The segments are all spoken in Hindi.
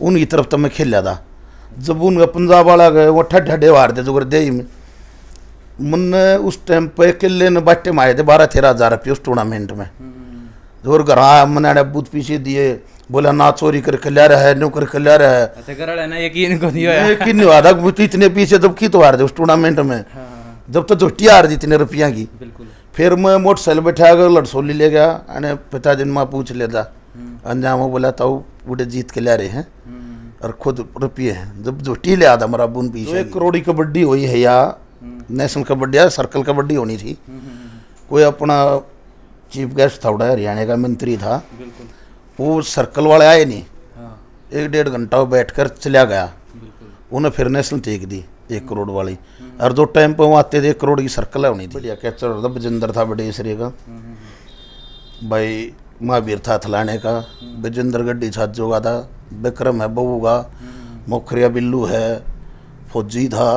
उनकी तरफ तो मैं खेला था जब उनका पंजाब वाला गए वो ठट ठटे दे जुगर तो दे में मन उस टाइम पे किले ने बाटे में आए थे बारह तेरह हज़ार रुपये उस टूर्नामेंट में जोर तो घर आया मन मैंने बूथ पीछे दिए बोला ना चोरी करके ले रहा है नो करके ले रहा है अच्छा, यकीन नहीं आता यकीन तो इतने पीछे जब की तो हार दे उस टूर्नामेंट में हाँ। जब तो झुट्टी हार दी इतने रुपया की फिर मैं मोटरसाइकिल बैठा कर लड़सोली ले गया अने पिताजी ने माँ पूछ लेता हम्म। अंजाम बोला ताऊ उड़े जीत के ले रहे हैं हम्म। और खुद रुपये हैं जब जो टीले आधा हमारा बुन पी तो एक करोड़ी कबड्डी हुई है या हम्म। नेशनल कबड्डी या सर्कल कबड्डी होनी थी हम्म। कोई अपना चीफ गेस्ट था उड़ा हरियाणा का मंत्री था वो सर्कल वाले आए नहीं हाँ। एक डेढ़ घंटा बैठ कर चला गया उन्हें फिर नेशनल टेक दी एक करोड़ वाली और दो टाइम पर वहाँ आते थे एक करोड़ की सर्कल है होनी थी कैचर था बजेंद्र था बडेसरे का भाई महावीर था थलाने का विजेंद्र गड्डी छाजो का था विक्रम है बहू का मोखरिया बिल्लू है फौजी था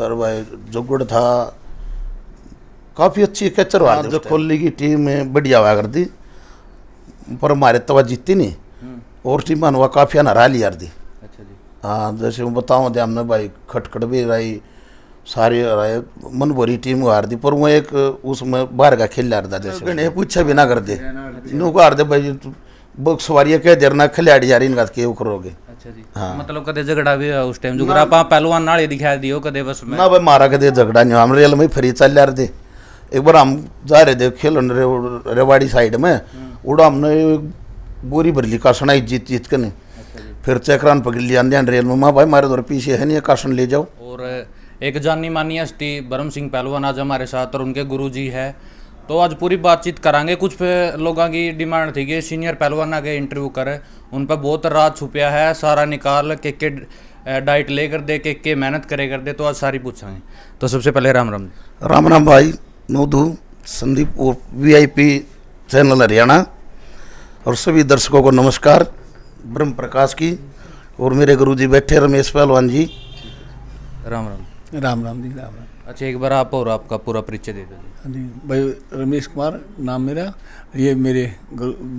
और भाई जुगुड़ था काफ़ी अच्छी कैचर हुआ हाँ, जो कोहली की टीम बढ़िया हुआ करती पर हमारे तो जीती नहीं हम्म। और टीम हुआ काफ़ी हरा लिया दी अच्छा हाँ जैसे मैं बताऊँ तो हमने भाई खटखट भी रही मन भरी टीम दी पर वो एक उसमें बाहर का खेल हारदा जैसे गणे पूछा भी ना करते हार दे भाई सवारी कह देना खिलाड़ी यार इनका के करोगे ਅੱਛਾ ਜੀ ਮਤਲਬ ਕਦੇ ਝਗੜਾ ਵੀ ਹੋਇਆ एक बार हम जा रहे थे खेलन रे, रेवाड़ी साइड में हाँ। उड़ा हमने बोरी भर ली जीत जीत के नहीं अच्छा फिर चक्रान पकड़ लिया रेल में माँ भाई मारे दौर तो पीछे है नहीं कासन ले जाओ और एक जानी मानी हस्ती ब्रह्म सिंह पहलवान आज हमारे साथ और उनके गुरु जी है तो आज पूरी बातचीत करांगे कुछ लोगों की डिमांड थी कि सीनियर पहलवान आगे इंटरव्यू करें उन पर बहुत रात छुपया है सारा निकाल के के डाइट ले कर दे के के मेहनत करे कर दे तो आज सारी पूछाएँ तो सबसे पहले राम राम राम राम भाई नोधू संदीप और वीआईपी चैनल हरियाणा और सभी दर्शकों को नमस्कार ब्रह्म प्रकाश की और मेरे जी बैठे रमेश पहलवान जी राम राम राम राम जी राम राम अच्छा एक बार आप और आपका पूरा परिचय दे दो हाँ जी भाई रमेश कुमार नाम मेरा ये मेरे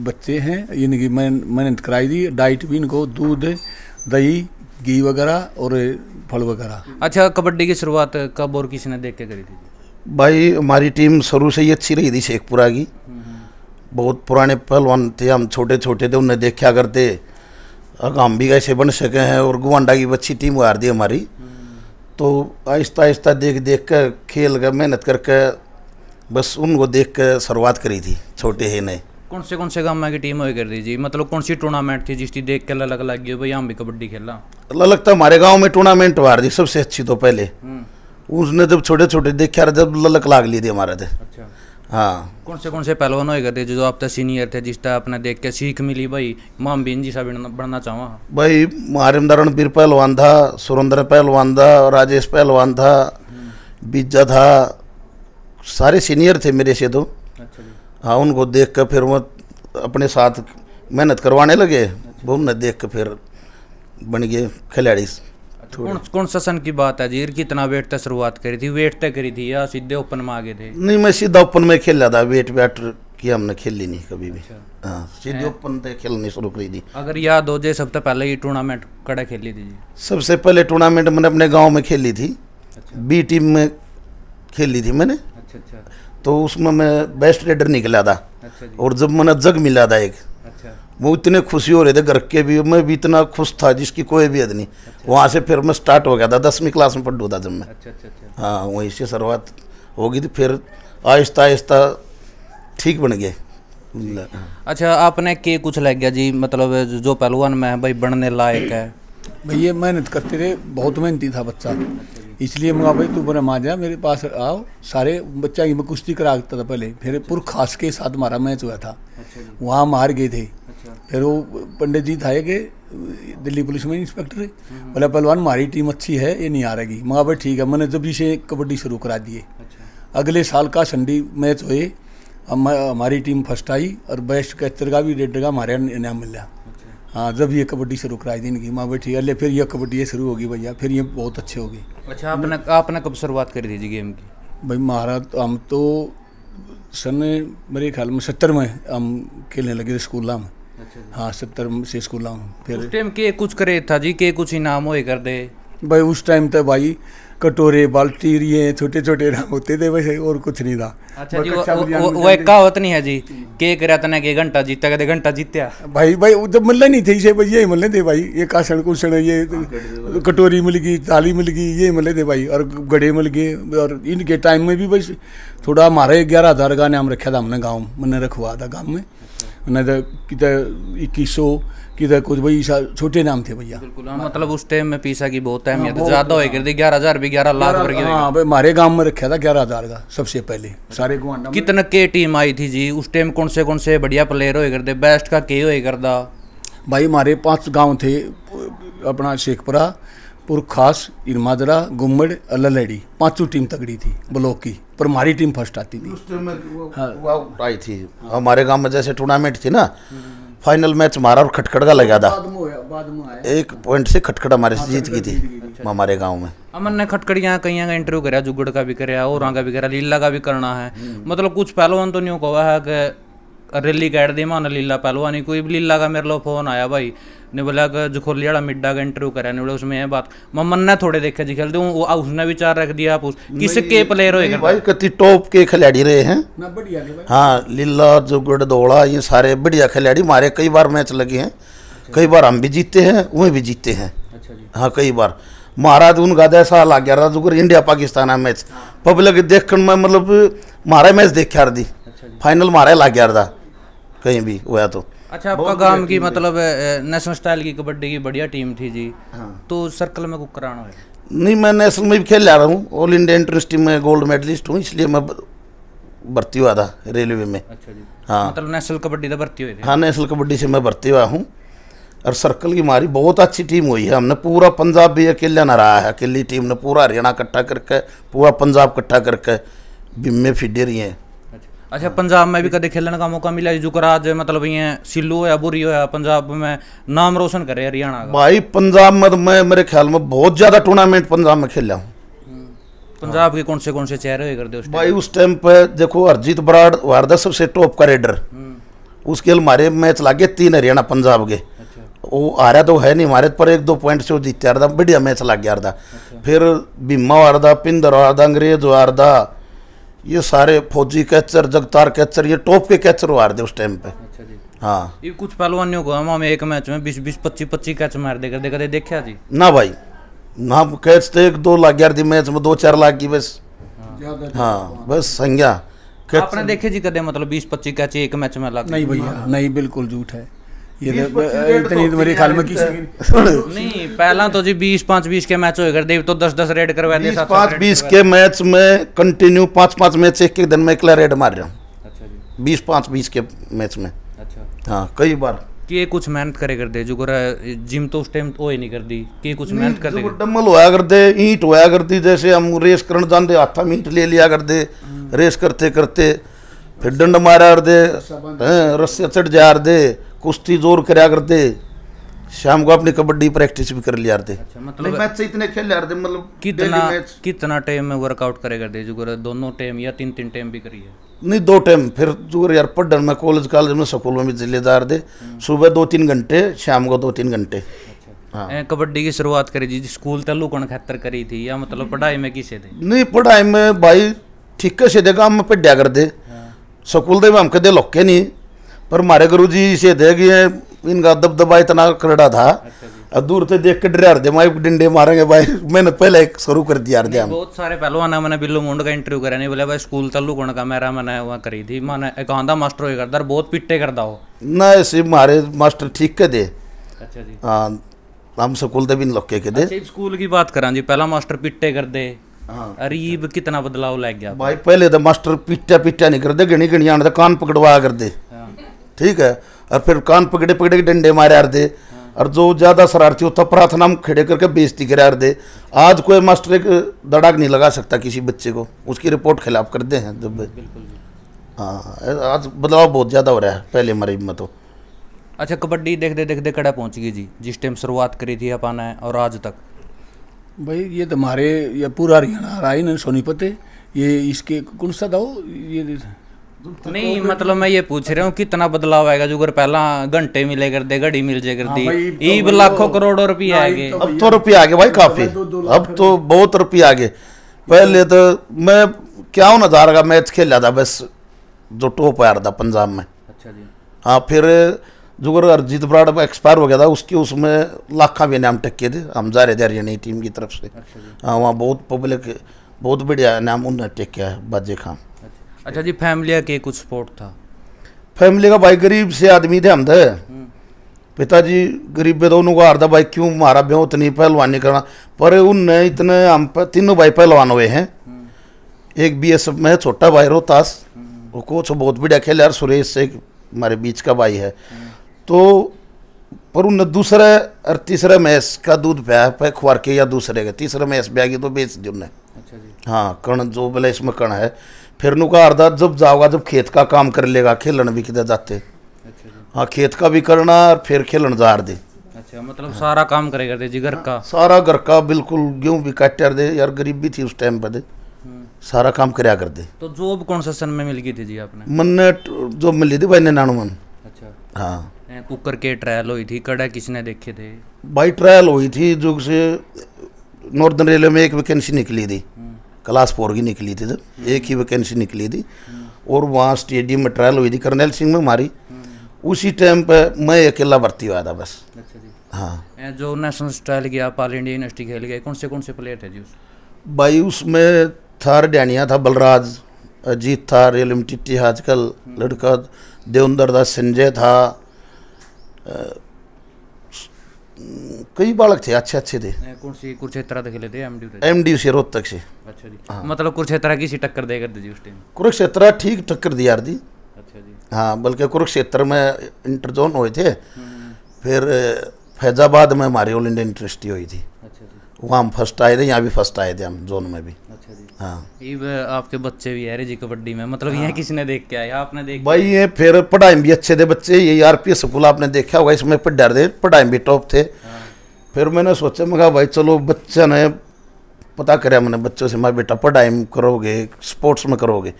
बच्चे हैं इनकी मैं मेहनत कराई दी डाइट भी इनको दूध दही घी वगैरह और फल वगैरह अच्छा कबड्डी की शुरुआत कब और किसने देख के करी थी भाई हमारी टीम शुरू से ही अच्छी रही थी शेखपुरा की हम्म, हम्म। बहुत पुराने पहलवान थे हम छोटे छोटे थे उन्हें देखा करते हम भी कैसे बन सके हैं और गुआंडा की अच्छी टीम उगार दी हमारी तो आहिस्ता आहिस्ता देख देख कर खेल कर मेहनत करके बस उनको देख कर शुरुआत करी थी छोटे ही नए कौन से कौन से गाँव में टीम हुई कर जी मतलब कौन सी टूर्नामेंट थी जिसकी देख के अलग अलग गई भाई हम भी कबड्डी खेला अलग लगता तो हमारे गाँव में टूर्नामेंट हुआ सबसे अच्छी तो पहले हम्म। उसने जब छोटे छोटे देखे जब ललक लाग ली थी हमारे थे हाँ कौन से कौन से पहलवान होए करते जो आप सीनियर थे जिस तरह अपने देख के सीख मिली भाई माम बीन जी सा बनना चाहवा भाई दरण बीर पहलवान था सुरेंद्र पहलवान था राजेश पहलवान था हम्म। बीजा था सारे सीनियर थे मेरे से तो अच्छा हाँ उनको देख कर फिर वो अपने साथ मेहनत करवाने लगे अच्छा। वो देख कर फिर बन गए खिलाड़ी कौन कौन सा की बात है जी कितना वेट तक शुरुआत करी थी वेट तक करी थी या सीधे ओपन में आगे थे नहीं मैं सीधा ओपन में खेल रहा था वेट वेट की हमने खेली नहीं कभी भी अच्छा। हाँ सीधे ओपन तक खेलनी शुरू करी थी अगर याद हो जाए तो सबसे पहले ये टूर्नामेंट कड़ा खेली थी सबसे पहले टूर्नामेंट मैंने अपने गाँव में खेली थी बी अच्छा। टीम में खेली थी मैंने अच्छा अच्छा तो उसमें मैं बेस्ट रेडर निकला था अच्छा और जब मैंने जग मिला था एक अच्छा वो इतने खुशी हो रहे थे घर के भी मैं भी इतना खुश था जिसकी कोई भी हद नहीं अच्छा। वहाँ से फिर मैं स्टार्ट हो गया था दसवीं क्लास में पढ़ू था जब मैं अच्छा, अच्छा, अच्छा। हाँ वहीं से शुरुआत होगी थी तो फिर आहिस्ता आहिस्ता ठीक बन गए अच्छा आपने के कुछ लग गया जी मतलब जो पहलवान में है भाई बनने लायक है भैया मेहनत करते रहे बहुत मेहनती था बच्चा इसलिए मैं भाई तू बने मा जा मेरे पास आओ सारे बच्चा की मैं कुश्ती करा देता था पहले फिर पुर खास के साथ मारा मैच हुआ था अच्छा वहाँ मार गए थे अच्छा। फिर वो पंडित जी था कि दिल्ली पुलिस में इंस्पेक्टर बोला पहलवान हमारी टीम अच्छी है ये नहीं आ रहेगी मैं भाई ठीक है मैंने जब से कबड्डी शुरू करा दिए अच्छा। अगले साल का संडी मैच हुए हम हमारी टीम फर्स्ट आई और बेस्ट कैचर का भी रेडर का हमारे इनाम गया अच्छा। हाँ जब ये कबड्डी शुरू कराई थी इनकी माँ बैठी अल्ले फिर ये कबड्डी शुरू होगी भैया फिर ये बहुत अच्छे होगी अच्छा आपने आपने कब शुरुआत कर दीजिए गेम की भाई महाराज हम तो सन मेरे ख्याल में सत्तर में हम खेलने लगे थे स्कूल में अच्छा, अच्छा हाँ सत्तर से स्कूल हूँ फिर उस टाइम के कुछ करे था जी के कुछ इनाम होए कर दे भाई उस टाइम तो भाई कटोरे बाल्टी ये छोटे छोटे होते थे वैसे और कुछ नहीं था अच्छा जी वो, वो, वो एक कहावत नहीं है जी के करा तना के घंटा जीता कहते घंटा जीत्या भाई भाई जब मिलने नहीं थे इसे भाई यही मिलने थे भाई ये कासण कुसण ये हाँ, कटोरी मिल गई थाली मिल गई यही मिले थे भाई और गड़े मिल गए और इनके टाइम में भी भाई थोड़ा हमारे ग्यारह हज़ार का नाम रखा था हमने गाँव मैंने रखवा था गाँव में અને કીધા 2100 કીધા કુછ ભઈ નાના નામ થે ભઈયા બિલકુલ મતલબ ઉસ ટાઈમ પૈસા કી બહોત અહમ્યત જ્યાદા હોય ગર દે 11000 ભી 11 લાખ વર્ગી હા ભઈ મારે ગામ મે રાખ્યા થા 11000 કા સબસે પહેલે સારે ગો アン ડા કિતન કે ટીમ આઈ થી જી ઉસ ટાઈમ કનસે કનસે બઢિયા પ્લેયર હોય ગર દે બેસ્ટ કા કે હોય કરદા ભાઈ મારે પાંચ ગામ થે અપના શેખપુરા और खास इरमादरा गुम्बड़ अललेड़ी पांचों टीम तगड़ी थी ब्लॉक की पर हमारी टीम फर्स्ट आती थी हाँ। आई थी हमारे गांव में जैसे टूर्नामेंट थी ना फाइनल मैच मारा और खटखड़ का लगा था एक पॉइंट से खटखड़ हमारे से जीत गई थी हमारे गांव में अमन ने खटखड़िया कहीं का इंटरव्यू करा जुगड़ का भी कराया और का भी करा लीला का भी करना है मतलब कुछ पहलवान तो नहीं कहा है कि रैली कैट दी मान लीला पहलवानी कोई भी लीला का मेरे लो फोन आया भाई ने बोला कि जो खोलियाड़ा मिड्डा का इंटरव्यू करा ने बोला उसमें है बात मम्मन ने थोड़े देखे जी खेल दूँ उसने विचार रख दिया आप किसके प्लेयर होएगा भाई कति टॉप के खिलाड़ी रहे हैं हाँ लीला जुगड़ दौड़ा ये सारे बढ़िया खिलाड़ी मारे कई बार मैच लगे हैं अच्छा। कई बार हम भी जीते हैं वह भी जीते हैं अच्छा हाँ कई बार महाराज उन गादा तो साल ला गया राजू इंडिया पाकिस्तान है मैच हाँ। पब्लिक देखकर मैं मतलब मारा मैच देख दी फाइनल मारा ला गया कहीं भी हुआ तो अच्छा आपका गांव की मतलब नेशनल स्टाइल की कबड्डी की बढ़िया टीम थी जी हाँ। तो सर्कल में कुछ कराना है नहीं मैं नेशनल में भी खेल जा रहा हूँ ऑल इंडिया इंटरेस्ट टीम में गोल्ड मेडलिस्ट हूँ इसलिए मैं भर्ती हुआ था रेलवे में अच्छा जी हाँ मतलब नेशनल कबड्डी से भर्ती हुई हाँ नेशनल कबड्डी से मैं भर्ती हुआ हूँ और सर्कल की हमारी बहुत अच्छी टीम हुई है हमने पूरा पंजाब भी अकेले ना रहा है अकेली टीम ने पूरा हरियाणा इकट्ठा करके पूरा पंजाब इकट्ठा करके बिम्मे फिडे रही हैं अच्छा पंजाब में भी कदे खेलने का मौका मिला जुकराज मतलब ये सिल्लू या बुरी हो या पंजाब में नाम रोशन करे हरियाणा भाई पंजाब में तो मैं मेरे ख्याल में बहुत ज्यादा टूर्नामेंट पंजाब में खेला हूँ हम्म। पंजाब के कौन से कौन से चेहरे कर दे भाई उस टाइम पे देखो हरजीत बराड़ वारदा सबसे टॉप का रेडर हम्म। उसके हमारे मैच लागे तीन हरियाणा पंजाब के अच्छा। वो हारा तो है नहीं हमारे पर एक दो पॉइंट से वो बढ़िया मैच लग गया हारदा अच्छा। फिर भीमा हारदा पिंदर हारदा अंग्रेज हारदा ये सारे फौजी कैचर जगतार कैचर ये टॉप के कैचर मार दे उस टाइम पे अच्छा जी हाँ ये कुछ पहलवानियों को हम एक मैच में बीस बीस पच्चीस पच्चीस कैच मार दे देखा दे, देखा जी ना भाई ना कैच तो एक दो लाख यार मैच में दो चार लाख की बस हाँ तो बस संज्ञा आपने देखे जी कदे मतलब बीस पच्चीस कैच एक मैच में लाख नहीं भैया नहीं बिल्कुल झूठ है कुछ मेहनत करे कर दे जो जिम तो उस टाइम ओ नहीं कर दी के कुछ मेहनत कर डम्बल होया कर दे ईंट होया कर दी जैसे हम रेस करने जाते में ईंट ले लिया कर दे रेस करते करते फिर डंड मारा कर दे रस्से चढ़ जा दे कुश्ती जोर कराया करते शाम को अपनी कबड्डी प्रैक्टिस भी कर लिया अच्छा, मतलब इतने खेल रहे मतलब कितना टाइम में वर्कआउट करे करते दोनों टाइम या तीन तीन टाइम भी करिए नहीं दो टाइम फिर जुगर यार पढ़ में कॉलेज कॉलेज में स्कूलों में जिलेदार थे हम्म। सुबह दो तीन घंटे शाम को दो तीन घंटे अच्छा। हाँ। कबड्डी की शुरुआत करी जी स्कूल तलू कौन खतर करी थी या मतलब पढ़ाई में किसे थे नहीं पढ़ाई में भाई ठीक से देखा हम पे कर दे स्कूल दे हम कदे लोके नहीं पर हमारे गुरु जी इसे दे गए इनका दबदबा इतना करड़ा था अच्छा दूर से देख के डर दे माई डंडे मारेंगे भाई मैंने पहले एक शुरू कर दिया अर्ध्या बहुत सारे पहलवान है मैंने बिल्लू मुंड का इंटरव्यू करा नहीं बोले भाई स्कूल तल्लू कौन का मेरा मैंने वहाँ करी थी मैंने एक आंधा मास्टर हो करता बहुत पिट्टे कर हो ना ऐसे मारे मास्टर ठीक के दे अच्छा जी हाँ हम स्कूल भी लौके के दे अच्छा, स्कूल की बात करा जी पहला मास्टर पिट्टे कर दे हाँ। अरीब कितना बदलाव लग गया भाई पहले तो मास्टर पिट्टा पिट्टा नहीं कर दे घनी घनी आने कान पकड़वा कर दे ठीक है और फिर कान पकड़े पकड़े के डंडे मारे आर दे और जो ज़्यादा शरारती होता प्रार्थना में खड़े करके बेजती करा दे आज कोई मास्टर एक दड़ाक नहीं लगा सकता किसी बच्चे को उसकी रिपोर्ट खिलाफ कर दे हैं जब हाँ आज बदलाव बहुत ज़्यादा हो रहा है पहले हमारी हिम्मत हो अच्छा कबड्डी देखते देखते कड़ा पहुँच गई जी जिस टाइम शुरुआत करी थी अपन ने और आज तक भाई ये तुम्हारे तो ये पूरा हरियाणा ना सोनीपत है ये इसके कौन सा था ये ਨਹੀਂ ਮਤਲਬ ਮੈਂ ਇਹ ਪੁੱਛ ਰਿਹਾ ਹਾਂ ਕਿੰਨਾ ਬਦਲਾਅ ਆਏਗਾ ਜੁਗਰ ਪਹਿਲਾਂ ਘੰਟੇ ਮਿਲੇ ਕਰਦੇ ਘੜੀ ਮਿਲ ਜੇ ਕਰਦੀ ईब लाखों करोड़ों रुपये आ गए तो अब तो रुपये आ गए भाई तो काफी अब तो बहुत रुपये आ गए पहले तो मैं क्या हूँ नजारा का मैच खेला था बस जो टॉप आया था पंजाब में अच्छा हाँ फिर जुगर अरजीत ब्राड एक्सपायर हो गया था उसके उसमें लाखा भी इनाम टक्के थे हम जा रहे थे हरियाणा टीम की तरफ से अच्छा हाँ वहाँ बहुत पब्लिक बहुत बढ़िया इनाम उन्होंने टेक किया है बाजे खान अच्छा जी फैमिली के कुछ सपोर्ट था फैमिली का भाई गरीब से आदमी थे हम थे हम्म। पिताजी गरीब है तो उन्होंने कहा हारदा भाई क्यों मारा ब्यो उतनी पहलवानी करना पर उनने इतने हम तीनों भाई पहलवान हुए हैं हम्म। एक बी एस एफ में छोटा भाई रोहतास हम्म। वो कोच बहुत बढ़िया खेल यार सुरेश से हमारे बीच का भाई है तो पर उन दूसरे और तीसरे मैच का दूध प्या पे खुआर के या दूसरे के तीसरे मैच ब्यागी तो बेच दी उनने अच्छा जी हाँ कण जो बोले इसमें कण है फिरनू का अर्धा जब जाओगा जब खेत का काम कर लेगा खेलन भी किधर जाते अच्छा हाँ खेत का भी करना और फिर खेलन जार दे अच्छा मतलब सारा काम करेगा जी घर का हाँ, सारा घर का बिल्कुल गेहूं भी काट दे यार गरीबी थी उस टाइम पर दे हम्म। सारा काम कराया कर दे तो जॉब कौन से सन में मिल गई थी जी आपने मन ने जॉब मिली थी भाई ने नानू मन अच्छा हाँ कुकर के ट्रायल हुई थी कड़ा किसने देखे थे भाई ट्रायल हुई थी जो से नॉर्दर्न रेलवे में एक वैकेंसी निकली थी क्लास फोर की निकली थी जब एक ही वैकेंसी निकली थी और वहाँ स्टेडियम में ट्रायल हुई थी करनैल सिंह में हमारी उसी टाइम पे मैं अकेला भर्ती हुआ था बस अच्छा हाँ जो नेशनल स्टाइल गया पाल इंडिया यूनिवर्सिटी खेल गया कौन से कौन से प्लेयर थे जी उस भाई उसमें थार डैनिया था बलराज अजीत था रेलम टिट्टी आजकल लड़का देवंदर दास संजय था कई बालक थे अच्छे अच्छे थे कौन सी से रोहतक से अच्छा जी हाँ। मतलब कुरुक्षेत्र की सी टक्कर दे कर दी उस टाइम कुरुक्षेत्र ठीक टक्कर दी यार दी अच्छा हाँ बल्कि कुरुक्षेत्र में इंटर जोन हुए थे हम्म। फिर फैजाबाद में हमारी ऑल इंडिया यूनिवर्सिटी हुई थी अच्छा वहाँ हम फर्स्ट आए थे यहाँ भी फर्स्ट आए थे हम जोन में भी अच्छा जी हाँ आपके बच्चे भी है जी कबड्डी में मतलब हाँ। ये किसने देख के आया आपने देख भाई ये फिर पढ़ाई भी अच्छे थे बच्चे ये आर पी स्कूल आपने देखा होगा इसमें पर डर थे पढ़ाई भी टॉप थे हाँ। फिर मैंने सोचा मैं कहा भाई चलो बच्चा ने पता करे मैंने बच्चों से मैं बेटा पढ़ाई में करोगे स्पोर्ट्स में करोगे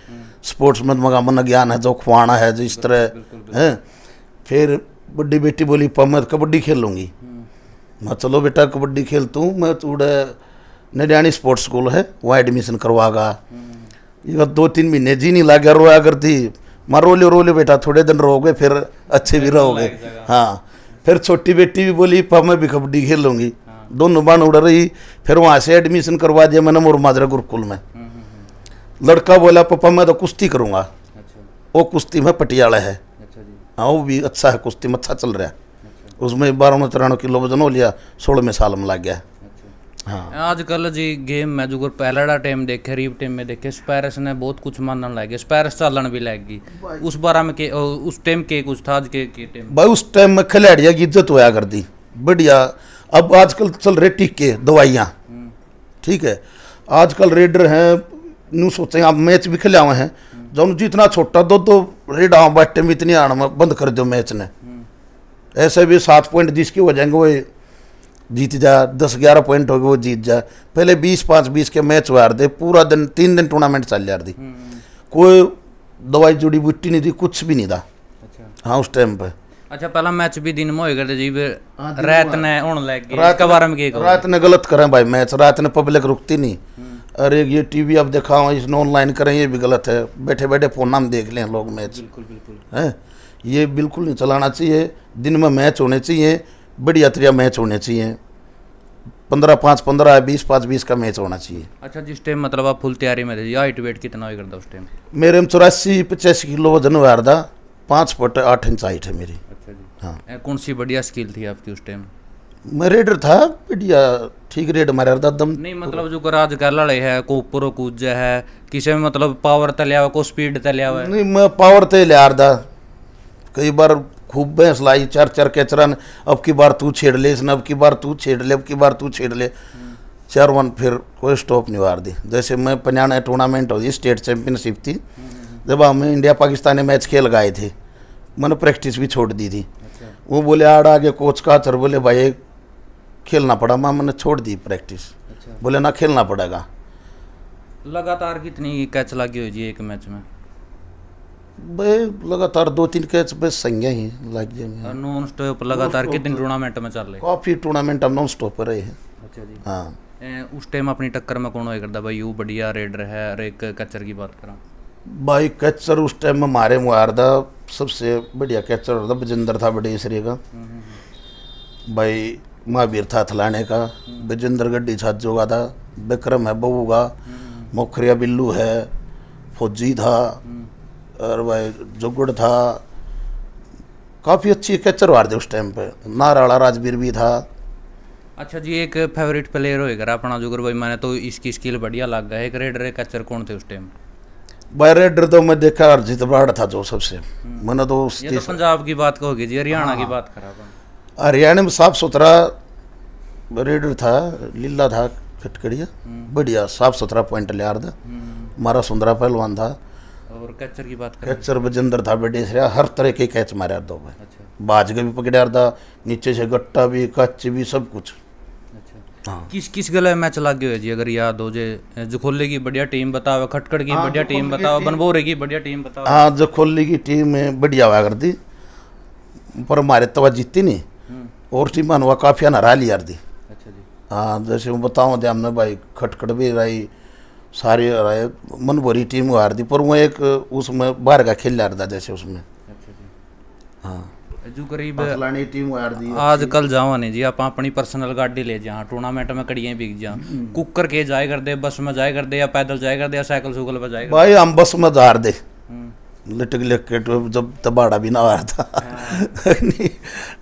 स्पोर्ट्स हाँ। में तो मगा मन ज्ञान है जो खुआना है जो इस तरह है फिर बड़ी बेटी बोली पा मैं कबड्डी खेल मैं चलो तो बेटा कबड्डी खेलता हूँ मैं तो उड़े नडियाणी स्पोर्ट्स स्कूल है वहाँ एडमिशन करवागा ये दो तीन महीने जी नहीं लागे रोया करती मैं रोले रोले बेटा थोड़े दिन रहोगे फिर अच्छे भी तो रहोगे हाँ फिर छोटी बेटी भी बोली पा मैं भी कबड्डी खेल लूँगी हाँ। दोनों बहन उड़ रही फिर वहाँ से एडमिशन करवा दिया मैंने मोर माजरा गुरुकुल में हम्म, हम्म, हम्म। लड़का बोला पापा मैं तो कुश्ती करूँगा अच्छा। वो कुश्ती में पटियाला है अच्छा हाँ वो भी अच्छा है कुश्ती में अच्छा चल रहा है उसमें बारह में तिरानवे किलो वजन हो लिया सोलह में साल में लग गया अच्छा। हाँ आजकल जी गेम में जो पहला टाइम देखे रीप टाइम में देखे स्पायरस ने बहुत कुछ मानन लग गया स्पायरस चालन भी लग गई उस बारह में के उस टाइम के कुछ था आज के, के टाइम भाई उस टाइम में खिलाड़िया की इज्जत होया कर दी बढ़िया अब आजकल चल रहे टीके दवाइयाँ हम्म। ठीक है आजकल रेडर हैं न्यू सोचें आप मैच भी खिले हैं जो हम्म। जितना छोटा दो तो रेड तो हाँ बैठे में इतनी आना बंद कर दो मैच ने ऐसे भी सात पॉइंट जिसकी हो जाएंगे वो जीत जा दस ग्यारह पॉइंट हो गए वो जीत जा पहले बीस पाँच बीस के मैच हार दे पूरा दिन तीन दिन टूर्नामेंट चल जा रही हम्म, हम्म। कोई दवाई जुड़ी बुट्टी नहीं थी कुछ भी नहीं था अच्छा। हाँ उस टाइम पे अच्छा पहला मैच भी दिन में होएगा तो जी हाँ, रात ने होने रात के बारे में रात ने गलत करें भाई मैच रात ने पब्लिक रुकती नहीं हम्म। अरे ये टीवी अब देखा इसने ऑनलाइन करें ये भी गलत है बैठे बैठे फोन नाम देख लें लोग मैच बिल्कुल बिल्कुल है ये बिल्कुल नहीं चलाना चाहिए दिन में मैच होने चाहिए बड़ी यात्रियाँ मैच होने चाहिए पंद्रह पाँच पंद्रह बीस पाँच बीस का मैच होना चाहिए अच्छा जिस टाइम मतलब आप फुल तैयारी में थे हाइट वेट कितना होगा उस टाइम मेरे में चौरासी पचासी किलो वजन हुआ था पाँच फुट आठ इंच हाइट है मेरी अच्छा जी हाँ कौन सी बढ़िया स्किल थी आपकी उस टाइम मैं रेडर था बढ़िया ठीक रेड मारे दम नहीं मतलब जो राज कर लड़े है को ऊपर कूद है किसी में मतलब पावर तलिया को स्पीड तलिया नहीं मैं पावर ते लिया कई बार खूब भैंस लाई चार चार के चरन अब की बार तू छेड़ ले इसने अब की बार तू छेड़ ले अब की बार तू छेड़ ले चार वन फिर कोई स्टॉप नहीं मार दी जैसे मैं पंजाना टूर्नामेंट होती स्टेट चैंपियनशिप थी जब हम इंडिया पाकिस्तान मैच खेल गए थे मैंने प्रैक्टिस भी छोड़ दी थी अच्छा। वो बोले आड़ आगे कोच का चर बोले भाई खेलना पड़ा मैं मैंने छोड़ दी प्रैक्टिस अच्छा। बोले ना खेलना पड़ेगा लगातार कितनी कैच लगी हुई जी एक मैच में लगातार दो तीन कैच बस संज्ञा ही लग जाएंगे नॉन स्टॉप लगातार कितने टूर्नामेंट में चल रहे काफी टूर्नामेंट हम नॉन स्टॉप रहे हैं अच्छा जी हाँ उस टाइम अपनी टक्कर में कौन होया भाई यू बढ़िया रेडर है और एक कैचर की बात करा भाई कैचर उस टाइम में मारे मुआरदा सबसे बढ़िया कैचर होता बजेंद्र था बड़े इसरे का हम्म, हम्म, हम्म। भाई महावीर था थलाने का बजेंद्र गड्डी छाजो का था विक्रम है बहू का मोखरिया बिल्लू है फौजी था और वह जुगुड़ था काफ़ी अच्छी कैचर वार थी उस टाइम पे नाराला राजवीर भी था अच्छा जी एक फेवरेट प्लेयर होएगा अपना जुगर भाई मैंने तो इसकी स्किल बढ़िया लग गया एक रेडर एक कैचर कौन थे उस टाइम भाई रेडर तो मैं देखा अरजीत बराड़ था जो सबसे हम्म। मैंने तो ये तो पंजाब की बात कहोगी जी हरियाणा की हाँ। बात करा हरियाणा में साफ सुथरा रेडर था लीला था खटकड़िया हम्म। बढ़िया साफ सुथरा पॉइंट लिया हम्म। मारा सुंदरा पहलवान था और कैचर की बात करें कैचर बजेंद्र था ब्रिटिश रहा हर तरह के कैच मारे अर्धों में अच्छा बाज के भी पकड़े था नीचे से गट्टा भी कच्च भी सब कुछ अच्छा। हाँ। किस किस गले में मैच लग गए जी अगर याद हो जे जखोले की बढ़िया टीम बताओ खटखड़ की हाँ, बढ़िया टीम बताओ बनबोरे की बढ़िया टीम बताओ हाँ जखोले की टीम बढ़िया हुआ करती पर हमारे तो जीती नहीं हम्म। और टीम काफी नारा ली यार दी अच्छा जी हाँ जैसे बताओ दे तो हमने भाई खटखड़ भी रही सारी मन भरी टीम हार दी पर वो एक उसमें बाहर का खेल हार था जैसे उसमें अच्छा हाँ जो करीब टीम हार दी आजकल जावा नहीं जी आप अपनी पर्सनल गाड़ी ले जाए टूर्नामेंट में कड़ियाँ बिक जा हम्म। कुकर के जाए कर दे बस में जाए कर दे या पैदल जाए कर दे या साइकिल सुकल पर जाए भाई हम बस में हार दे हम्म। लिटक लिटक जब तबाड़ा भी ना हार था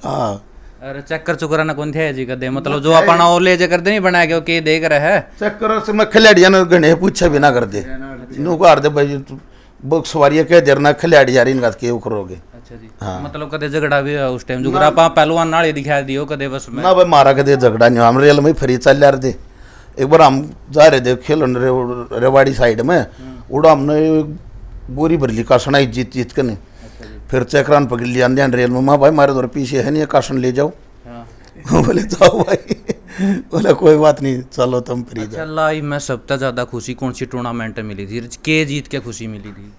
हाँ अरे चक्कर चुकरा ना कौन थे जी कदे मतलब जो अपना और ले कर दे नहीं बनाया क्योंकि देख रहा है चक्कर से मैं खिलाड़ी ने गणे पूछे बिना कर दे अच्छा। इन्हों को हार दे भाई तू बुक सवारिया कह जरना खिलाड़ी यार बात के उखरोगे अच्छा जी हाँ मतलब कदे झगड़ा भी उस टाइम जुगरा पा पहलवान नाल दिखा दियो कदे बस मैं ना भाई मारा कदे झगड़ा नहीं हम रियल में फ्री चल यार दे एक बार हम जा रहे थे खेलन रेवाड़ी साइड में हाँ। उड़ा हमने बोरी भरली का सुनाई जीत जीत के नहीं फिर चेकरान पकड़ लिया आंदे रेल में माँ भाई मारे द्वारा तो पीछे है नहीं काशन ले जाओ हाँ। बोले जाओ भाई बोला कोई बात नहीं चलो तुम फ्री अच्छा लाइफ में सबसे ज़्यादा खुशी कौन सी टूर्नामेंट मिली थी के जीत के खुशी मिली थी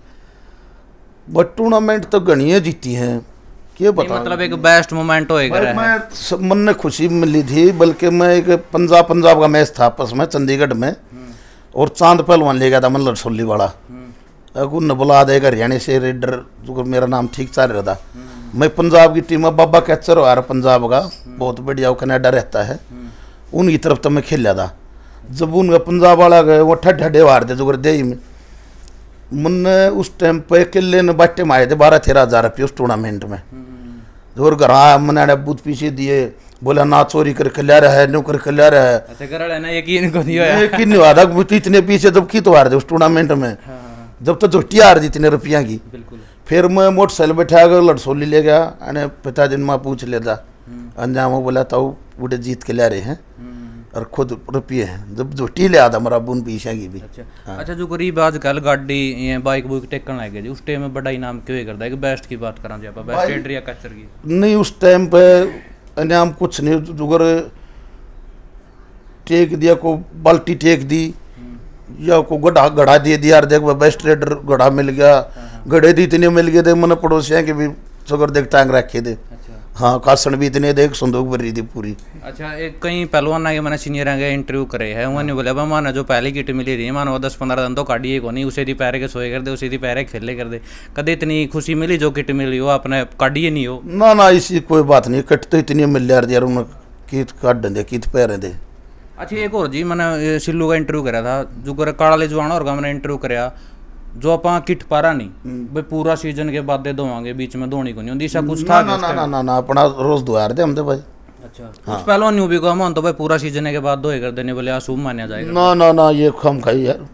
बट टूर्नामेंट तो गणिया जीती हैं क्या बता मतलब एक बेस्ट मोमेंट होएगा मैं सब मन ने खुशी मिली थी बल्कि मैं एक पंजाब पंजाब का मैच था आपस में चंडीगढ़ में हम्म। और चांद पहलवान ले गया था मन मतलब लरसोली वाला अगुन बुला देगा हरियाणा से रेडर मेरा नाम ठीक रहा था मैं पंजाब की टीम में बाबा कैचर हो रहा पंजाब का बहुत बढ़िया वो कनाडा रहता है उनकी तरफ तो मैं खेला था जब उनका पंजाब वाला गए वो ठड्ढे ठड्ढे दे जुगर तो दे में मुन्ने उस टाइम पे किले ने बाटे मारे थे बारह तेरह हज़ार रुपये उस टूर्नामेंट में जोर तो घर आया मैंने बूथ पीछे दिए बोला ना चोरी करके ला रहा है नौकर करके ला रहा है यकीन नहीं हुआ था इतने पीछे जब की तो हार दे उस टूर्नामेंट में हाँ। जब तो झोटिया आ रही तीन रुपया की फिर मैं मोटरसाइकिल बैठा गया लड़सोली ले गया अने पिताजी ने माँ पूछ लेता हम्म। अंजाम वो बोला तो बूढ़े जीत के ले रहे हैं हम्म। और खुद रुपये हैं जब झोटी ले आता मेरा बुन पीछे की भी अच्छा हाँ। अच्छा जो गरीब आजकल गाड़ी या बाइक बुक टेकन लग गए उस टाइम में बड़ा इनाम क्यों करता है कि बेस्ट की बात करा जाए बेस्ट एंट्री या कल्चर की नहीं उस टाइम पे इनाम कुछ नहीं जो टेक दिया को बाल्टी टेक दी या को गढ़ा गढ़ा दे दिया यार देख बेस्ट ट्रेडर गढ़ा मिल गया हाँ। गढ़े दी इतने मिल गए थे मैंने पड़ोसिया के भी सगर देख टांग रखे थे अच्छा। हाँ कासन भी इतने देख संदूक भरी थी पूरी अच्छा एक कई पहलवान के मैंने सीनियर के इंटरव्यू करे है उन्होंने हाँ। बोला भाई माना जो पहली किट मिली रही मानो दस पंद्रह दिन तो काटी को नहीं उसे पैर के सोए कर दे उसे दी पैर खेले कर दे कदे इतनी खुशी मिली जो किट मिली हो आपने काटी नहीं हो ना ना इसी कोई बात नहीं किट तो इतनी मिल यार उन्होंने कीत काट दे कीत पैर दे अच्छा एक और जी मैंने सिल्लू का इंटरव्यू करा था जो कर काले जुआना और मैंने इंटरव्यू कराया जो आप किट पारा नहीं भाई हम्म। पूरा सीजन के बाद दे दोवांगे बीच में धोनी को नहीं होंगी ऐसा कुछ था ना ना ना ना ना अपना रोज दुआर दे हम दे भाई अच्छा हाँ। कुछ पहले न्यू भी को हम तो भाई पूरा सीजन के बाद धोए कर देने वाले आसूम माना जाएगा ना ना ना ये खम खाई यार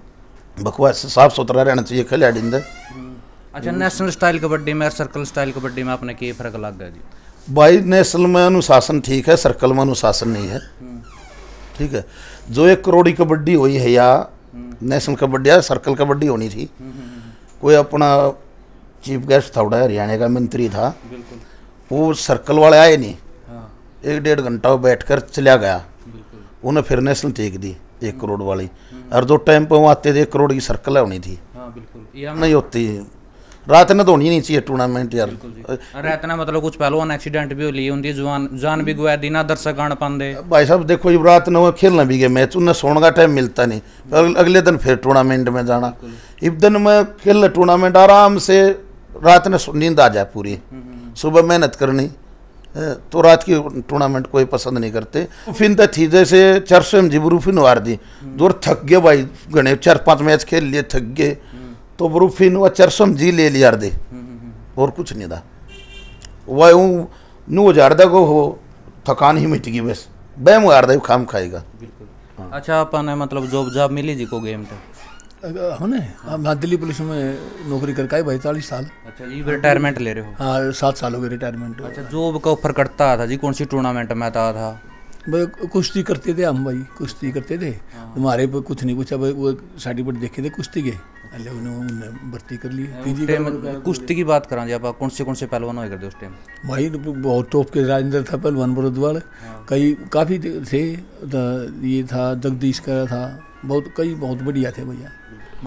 बकवास साफ सुथरा रहना चाहिए खिलाड़ी ने हम्म। अच्छा नेशनल स्टाइल कबड्डी में और सर्कल स्टाइल कबड्डी में आपने के फर्क लग गया जी भाई नेशनल में अनुशासन ठीक है सर्कल में अनुशासन नहीं है हम्म। ठीक है जो एक करोड़ कबड्डी हुई है या हम्म। नेशनल कबड्डी या सर्कल कबड्डी होनी थी हम्म, हम्म, कोई अपना चीफ गेस्ट था उड़ा हरियाणा का मंत्री था वो सर्कल वाले आए नहीं हाँ। एक डेढ़ घंटा बैठ कर चला गया उन्हें फिर नेशनल टेक दी एक करोड़ वाली और दो टाइम पे वो आते थे एक करोड़ की सर्कल होनी थी हाँ, नहीं होती रात ने तो होनी नहीं चाहिए टूर्नामेंट यार रात ने मतलब कुछ पहलवान एक्सीडेंट भी हो ली होंगी जान जान भी गुआ दी ना दर्शक आन पाते भाई साहब देखो जब रात ने खेलना भी गया मैच उन्हें सोने का टाइम मिलता नहीं अगले दिन फिर टूर्नामेंट में जाना इस दिन में खेल टूर्नामेंट आराम से रात ने नींद आ जाए पूरी हम्म, हम्म, हम्म। सुबह मेहनत करनी तो रात की टूर्नामेंट कोई पसंद नहीं करते फिन तो थी जैसे चार सौ एम जी ब्रूफिन दी दूर थक गए भाई गणेश चार पांच मैच खेल लिए थक गए तो ब्रूफिन व चरसम जी ले लिया अर्धे हम्म, हम्म, हम्म। और कुछ नहीं था वह यूँ नू अर्धा को हो थकान ही मिट गई बस बैम अर्धा खाम खाएगा हाँ। अच्छा अपन मतलब जॉब जॉब मिली जी को गेम तो हमने हाँ दिल्ली पुलिस में नौकरी करके आए भाई चालीस साल अच्छा ये रिटायरमेंट ले रहे हो हाँ सात साल हो गए रिटायरमेंट अच्छा जॉब का ऑफर करता था जी कौन सी टूर्नामेंट में आता था कुश्ती करते थे हम भाई कुश्ती करते थे तुम्हारे हाँ। पर कुछ नहीं पूछा भाई वो सर्टिफिकेट देखे थे कुश्ती के ਹਲੇ ਉਹਨੇ ਵਰਤੀ ਕਰ ਲਈ ਕੁਸ਼ਤੀ ਦੀ ਬਾਤ ਕਰਾਂ ਜੇ ਆਪਾਂ ਕੌਣ ਸੇ ਕੌਣ ਸੇ ਹੋਏ ਕਰਦੇ ਉਸ ਟਾਈਮ थे जगदीश का था बहुत कई बहुत बढ़िया थे भैया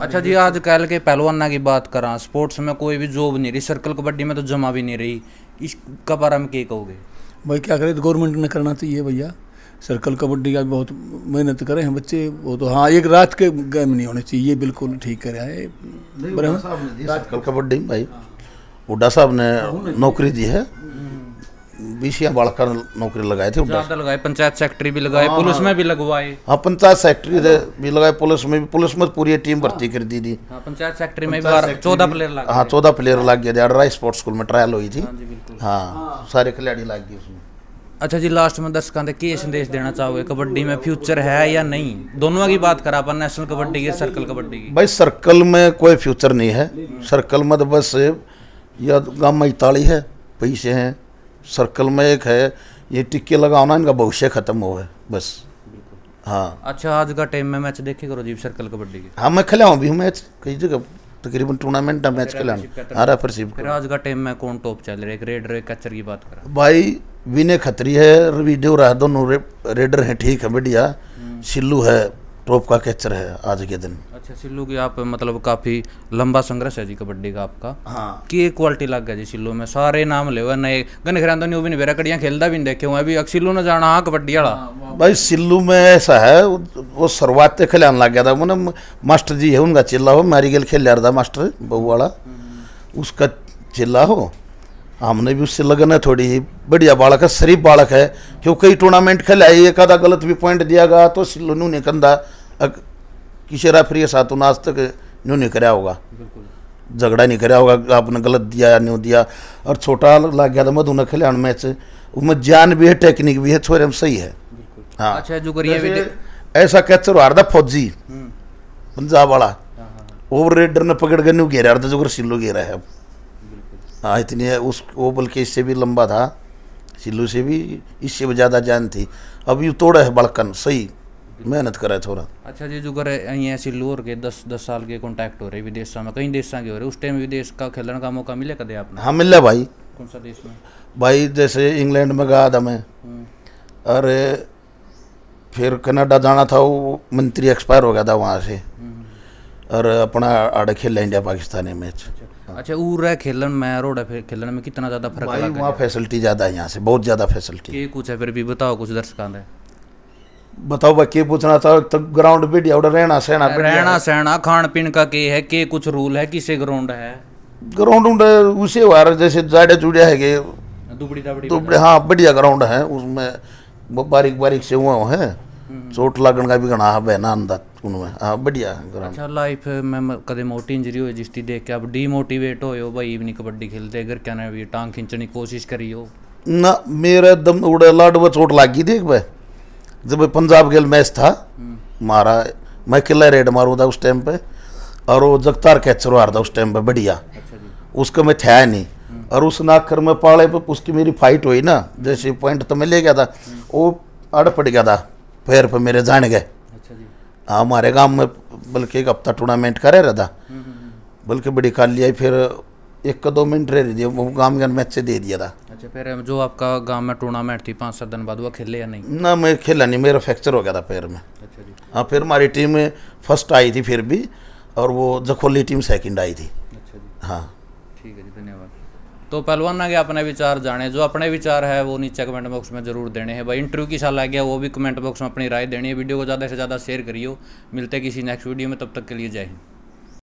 अच्छा जी कल के पहलवाना की बात करा स्पोर्ट्स में कोई भी जॉब नहीं रही सर्कल कबड्डी में तो जमा भी नहीं रही इसका बारे में क्या कहोगे भाई क्या करे गवर्नमेंट तो ने करना चाहिए भैया सर्कल कबड्डी का बहुत मेहनत करें हैं बच्चे वो तो हाँ एक रात के गेम नहीं होने चाहिए ये बिल्कुल ठीक कर रहा है सर्कल कबड्डी भाई हुड्डा साहब ने नौकरी दी है हम्म। बीसिया बाड़कर नौकरी लगाए थे लगाए पंचायत सेक्रेटरी भी लगाए हाँ, पुलिस हाँ। में भी लगवाए हाँ पंचायत सेक्रेटरी भी लगाए पुलिस में भी पुलिस में पूरी टीम हाँ। भर्ती कर दी थी पंचायत सेक्रेटरी में चौदह प्लेयर लगा हाँ चौदह प्लेयर लग गया था स्पोर्ट्स स्कूल में ट्रायल हुई थी हाँ सारे खिलाड़ी लग गए उसमें अच्छा जी लास्ट में दर्शकों के संदेश देना चाहोगे कबड्डी में फ्यूचर है या नहीं दोनों की बात करा अपन नेशनल कबड्डी की सर्कल कबड्डी की भाई सर्कल में कोई फ्यूचर नहीं है सर्कल में तो बस या तो गम इताली है पैसे हैं सर्कल में एक है ये टिक्के लगाना इनका भविष्य खत्म हो है बस हाँ अच्छा आज का टाइम में मैच देखे करो जी सर्कल कबड्डी के हाँ मैं खेला हूँ अभी मैच कई जगह तकरीबन टूर्नामेंट मैच खेला हूँ हाँ रेफरशिप आज का टाइम में कौन टॉप चल रहा है रेड रेड कचर की बात करा भाई विनय खत्री है रवि देवरा है दोनों रे, रेडर हैं ठीक है बढ़िया हम्म। सिल्लू है टॉप का कैचर है आज के दिन अच्छा सिल्लू की आप मतलब काफ़ी लंबा संघर्ष है जी कबड्डी का आपका हाँ की क्वालिटी लग गया जी सिल्लू में सारे नाम ले हुए नए गन खेरा तो नहीं बेरा कड़िया खेलता भी नहीं देखे हुए अभी सिल्लू ने जाना हाँ कबड्डी वाला हाँ, भाई सिल्लू में ऐसा है वो शुरुआत से खेलाने लग गया था मैंने मास्टर जी है उनका चिल्ला हो मैरीगेल खेल जा रहा था मास्टर बहू वाला हम्म। उसका चिल्ला हो हमने भी उससे लगन है थोड़ी बढ़िया बालक है शरीफ बालक है क्यों कई टूर्नामेंट खेला है एक आधा गलत भी पॉइंट दिया गया तो नू ने कंधा किसी रेफरी के साथ तो नाज तक न्यू नहीं कराया होगा झगड़ा नहीं कराया होगा आपने गलत दिया या न्यू दिया और छोटा लग गया था मधु ने खेला मैच उसमें ज्ञान भी है टेक्निक भी है छोरे में सही है हाँ अच्छा जो करिए ऐसा कैचर हार था फौजी हम्म। पंजाब वाला ओवर हाँ, रेडर हाँ, हाँ। ने पकड़ के न्यू घेरा जो सिल्लो घेरा है अब हाँ इतनी है उस वो के इससे भी लंबा था सिल्लू से भी इससे भी ज़्यादा जान थी अब यू तोड़ा है बड़कन सही मेहनत करे थोड़ा अच्छा जी जो करे सिल्लू और के दस दस साल के कॉन्टैक्ट हो रहे विदेशों में कई देशों के हो रहे उस टाइम विदेश का खेलने का मौका मिले कदे आपने हाँ मिले भाई कौन सा देश में भाई जैसे इंग्लैंड में गया था मैं हम्म। अरे फिर कनाडा जाना था वो मंत्री एक्सपायर हो गया था वहाँ से हम्म। और अपना आड़े खेला इंडिया पाकिस्तानी मैच अच्छा। हाँ। अच्छा ऊरा खेलन में रोड़ा खेलन में कितना ज़्यादा फर्क भाई वहाँ फैसिलिटी ज़्यादा है यहाँ से बहुत ज़्यादा फैसिलिटी ये कुछ है फिर भी बताओ कुछ दर्शकों ने बताओ भाई क्या पूछना था तो ग्राउंड भी और रहना सहना रहना सहना खान पीन का के है के कुछ रूल है किसे ग्राउंड है ग्राउंड उसे वार जैसे जाड़े चूड़े है के दुबड़ी दुबड़ी हाँ बढ़िया ग्राउंड है उसमें बारीक बारीक से हुआ हैं चोट लागण का भी घना है ना अंदा उनमें हां बढ़िया अच्छा लाइफ में कदे मोटी इंजरी हो जिसती देख के आप डीमोटिवेट होयो भाई इवनिंग कबड्डी खेलते अगर क्या भी टांग खींचने की कोशिश करियो ना मेरे दम उड़े लाड में चोट लागी देख भाई जब पंजाब खेल मैच था मारा मैं किला रेड मारू था उस टाइम पे और वो जगतार कैचर हार था उस टाइम पे बढ़िया अच्छा उसका मैं थे नहीं और उस नाखर में पाड़े पे उसकी मेरी फाइट हुई ना जैसे पॉइंट तो मैं ले गया था वो अड़ पड़ गया था पैर पर मेरे जान गए अच्छा हाँ हमारे गांव में बल्कि एक हफ्ता टूर्नामेंट करे रहा था हम्म, हम्म, हम्म। बल्कि बड़ी काल आई फिर एक का दो मिनट रह दिया वो गांव के मैच से दे दिया था अच्छा फिर जो आपका गांव में टूर्नामेंट थी पाँच सात दिन बाद वो खेले या नहीं ना मैं खेला नहीं मेरा फ्रैक्चर हो गया था पैर में अच्छा हाँ फिर हमारी टीम फर्स्ट आई थी फिर भी और वो जखोली टीम सेकंड आई थी अच्छा हाँ ठीक है जी धन्यवाद तो पहलवाना के अपने विचार जाने जो अपने विचार है वो नीचे कमेंट बॉक्स में जरूर देने हैं भाई इंटरव्यू की साल आ गया वो भी कमेंट बॉक्स में अपनी राय देनी है वीडियो को ज़्यादा से ज़्यादा शेयर करियो मिलते किसी नेक्स्ट वीडियो में तब तक के लिए जय हिंद